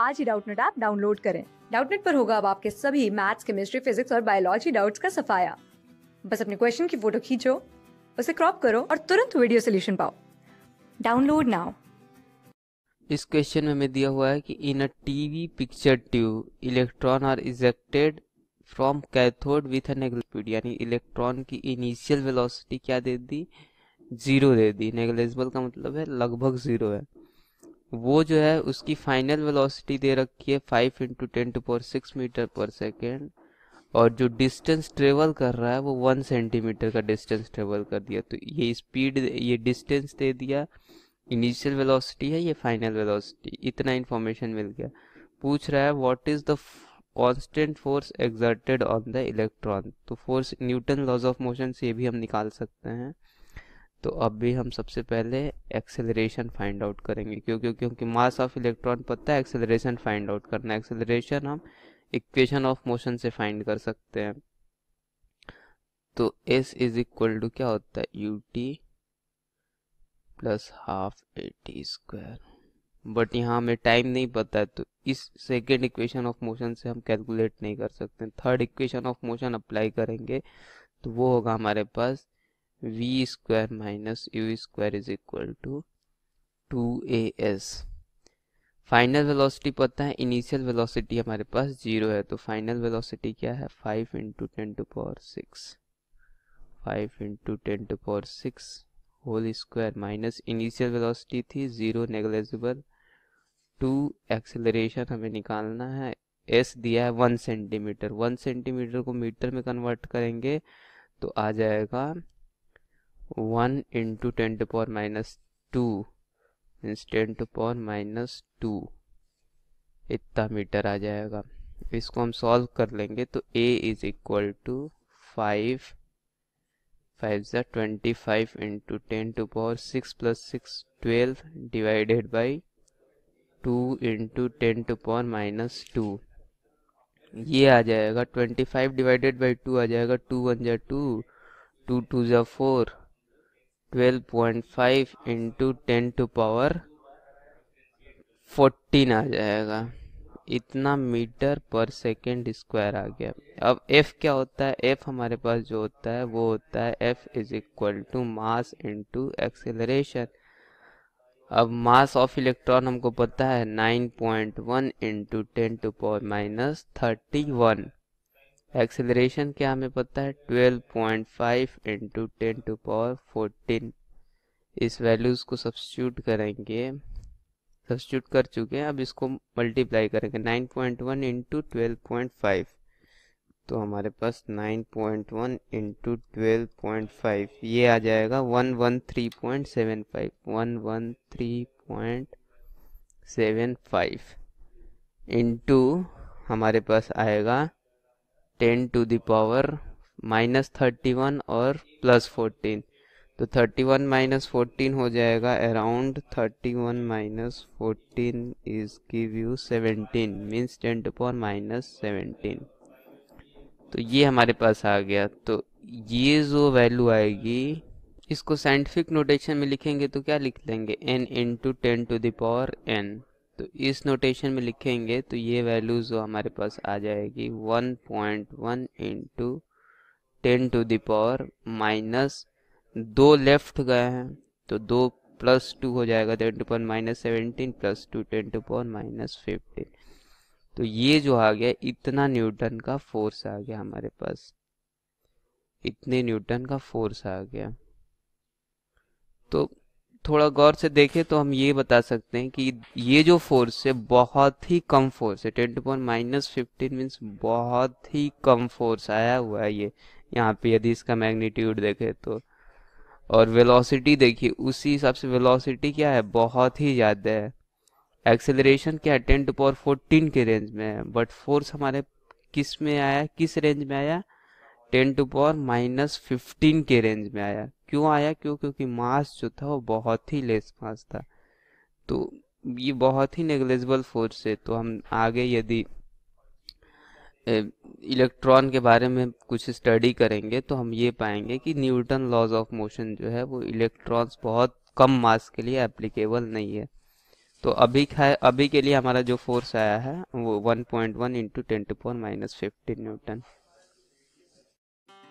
आज ही Doubtnut app download करें डाउटनेट पर होगा अब आपके सभी मैथ्स केमिस्ट्री फिजिक्स और बायोलॉजी डाउट्स का सफाया बस अपने क्वेश्चन की फोटो खींचो उसे क्रॉप करो और तुरंत वीडियो सोल्यूशन पाओ डाउनलोड नाउ इस क्वेश्चन में हमें दिया हुआ है कि in a TV picture tube electron are ejected from cathode with an negligible speed यानी इलेक्ट्रॉन की इनिशियल वेलोसिटी क्या दे दी जीरो दे दी नेगलिजिबल का मतलब है लगभग जीरो है वो जो है उसकी फाइनल वेलोसिटी दे रखी है five into ten to power six metre per second और जो डिस्टेंस ट्रेवल कर रहा है वो वन सेंटीमीटर का डिस्टेंस ट्रेवल कर दिया तो ये स्पीड ये डिस्टेंस दे दिया इनिशियल वेलोसिटी है ये फाइनल वेलोसिटी इतना इन्फॉर्मेशन मिल गया पूछ रहा है what is the constant force exerted on the electron तो force Newton laws of motion से भी हम निकाल सकते हैं तो अब भी हम सबसे पहले एक्सेलरेशन फाइंड आउट करेंगे क्योंकि क्योंकि मास ऑफ इलेक्ट्रॉन पता है एक्सेलरेशन फाइंड आउट करना है एक्सेलरेशन हम इक्वेशन ऑफ मोशन से फाइंड कर सकते हैं तो एस इज इक्वल टू क्या होता है u t plus half a t square but यहाँ हमें टाइम नहीं पता है तो इस सेकेंड इक्वेशन ऑफ मोशन से हम कैलकुलेट नहीं कर सकते third equation of motion apply करेंगे तो वो होगा हमारे पास v square minus u square is equal to 2as final velocity पता है इनिशियल वेलोसिटी हमारे पास जीरो है तो फाइनल वेलोसिटी क्या है five into ten to power six five into ten to power six whole square minus initial velocity थी zero negligible two acceleration हमें निकालना है एस दिया है वन सेंटीमीटर वन सेंटीमीटर को मीटर में कन्वर्ट करेंगे तो आ जाएगा one into ten to power minus two means ten to power minus two इतना मीटर आ जाएगा इसको हम सॉल्व कर लेंगे तो a is equal to five five ज़ा twenty five into ten to power six plus six twelve divided by two into ten to power minus two ये आ जाएगा twenty five divided by two आ जाएगा two one ज़ा two two two ज़ा four 12.5 into ten to power 14 आ जाएगा इतना मीटर पर सेकेंड स्क्वायर आ गया अब एफ क्या होता है एफ हमारे पास जो होता है वो होता है F is equal to mass into acceleration अब मास ऑफ इलेक्ट्रॉन हमको पता है 9.1 point one into ten to power minus thirty one acceleration क्या हमें पता है 12.5 point five into ten to power fourteen इस वैल्यूज़ को सब्सिट्यूट करेंगे सब्सिट्यूट कर चुके हैं अब इसको मल्टीप्लाई करेंगे 9.1 पॉइंट वन इंटू तो हमारे पास 9.1 पॉइंट वन इंटू ये आ जाएगा 113.75 113.75 इंटू हमारे पास आएगा ten to power minus thirty one और प्लस फोर्टीन तो थर्टी वन माइनस फोर्टीन हो जाएगा around thirty one minus fourteen is give you seventeen means ten to power minus seventeen तो ये हमारे पास आ गया तो ये जो वैल्यू आएगी इसको साइंटिफिक नोटेशन में लिखेंगे तो क्या लिख लेंगे n into ten to power n तो इस नोटेशन में लिखेंगे तो ये वैल्यूज जो हमारे पास आ जाएगी 1.1 point one into ten to power minus दो लेफ्ट गए हैं तो दो प्लस टू हो जाएगा ten to point minus seventeen plus two ten to point minus fifteen तो ये जो आ गया इतना न्यूटन का फोर्स आ गया हमारे पास इतने न्यूटन का फोर्स आ गया तो थोड़ा गौर से देखें तो हम ये बता सकते हैं कि ये जो फोर्स है बहुत ही कम फोर्स है ten to point minus fifteen means बहुत ही कम फोर्स आया हुआ है ये यहाँ पे यदि इसका मैग्नीट्यूड देखें तो और वेलोसिटी देखिए उसी हिसाब से वेलोसिटी क्या है बहुत ही ज़्यादा है एक्सेलरेशन क्या है टेन टू पावर फोर्टीन के रेंज में है बट फोर्स हमारे किस में आया किस रेंज में आया ten to power minus fifteen के रेंज में आया क्यों आया क्यों क्योंकि मास जो था वो बहुत ही लेस मास था तो ये बहुत ही नेग्लेजिबल फोर्स है तो हम आगे यदि इलेक्ट्रॉन के बारे में कुछ स्टडी करेंगे तो हम ये पाएंगे कि न्यूटन लॉज ऑफ मोशन जो है वो इलेक्ट्रॉन्स बहुत कम मास के लिए एप्लीकेबल नहीं है तो अभी है अभी के लिए हमारा जो फोर्स आया है वो 1.1 point one into ten to four minus fifteen Newton